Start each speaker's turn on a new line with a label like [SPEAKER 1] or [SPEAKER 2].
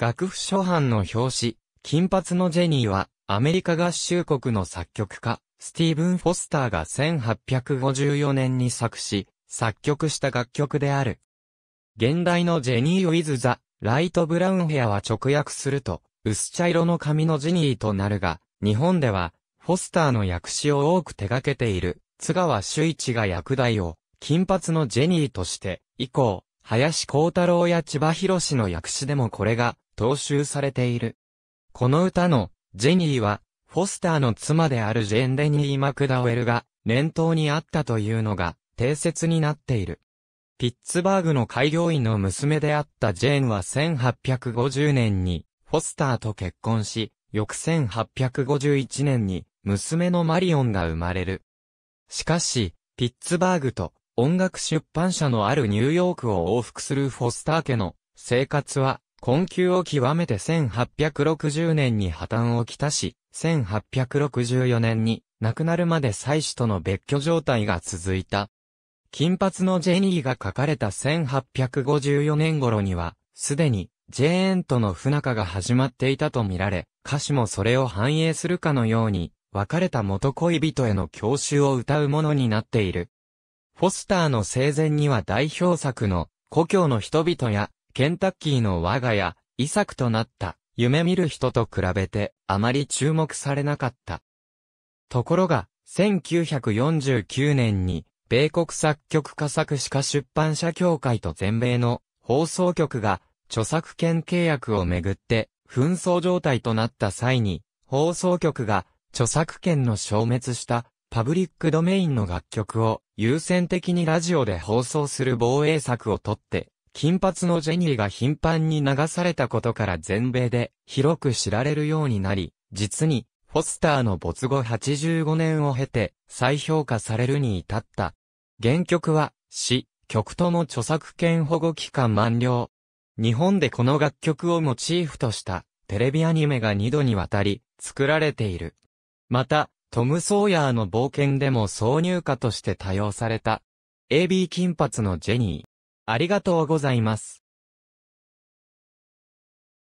[SPEAKER 1] 楽譜初版の表紙、金髪のジェニーは、アメリカ合衆国の作曲家、スティーブン・フォスターが1854年に作詞、作曲した楽曲である。現代のジェニー・ウィズ・ザ・ライト・ブラウンヘアは直訳すると、薄茶色の髪のジニーとなるが、日本では、フォスターの訳詞を多く手掛けている、津川修一が役代を、金髪のジェニーとして、以降、林光太郎や千葉博士の訳詞でもこれが、踏襲されている。この歌の、ジェニーは、フォスターの妻であるジェン・レニー・マクダウェルが、念頭にあったというのが、定説になっている。ピッツバーグの開業医の娘であったジェーンは1850年に、フォスターと結婚し、翌1851年に、娘のマリオンが生まれる。しかし、ピッツバーグと音楽出版社のあるニューヨークを往復するフォスター家の生活は困窮を極めて1860年に破綻をきたし、1864年に亡くなるまで妻子との別居状態が続いた。金髪のジェニーが書かれた1854年頃には、すでにジェーンとの不仲が始まっていたとみられ、歌詞もそれを反映するかのように、別れた元恋人への教習を歌うものになっている。フォスターの生前には代表作の、故郷の人々や、ケンタッキーの我が家、遺作となった、夢見る人と比べて、あまり注目されなかった。ところが、1949年に、米国作曲家作詞家出版社協会と全米の放送局が著作権契約をめぐって紛争状態となった際に放送局が著作権の消滅したパブリックドメインの楽曲を優先的にラジオで放送する防衛策をとって金髪のジェニーが頻繁に流されたことから全米で広く知られるようになり、実に、フォスターの没後85年を経て、再評価されるに至った。原曲は、詩、曲との著作権保護期間満了。日本でこの楽曲をモチーフとしたテレビアニメが2度にわたり作られている。また、トム・ソーヤーの冒険でも挿入歌として多用された。AB 金髪のジェニー。ありがとうございます。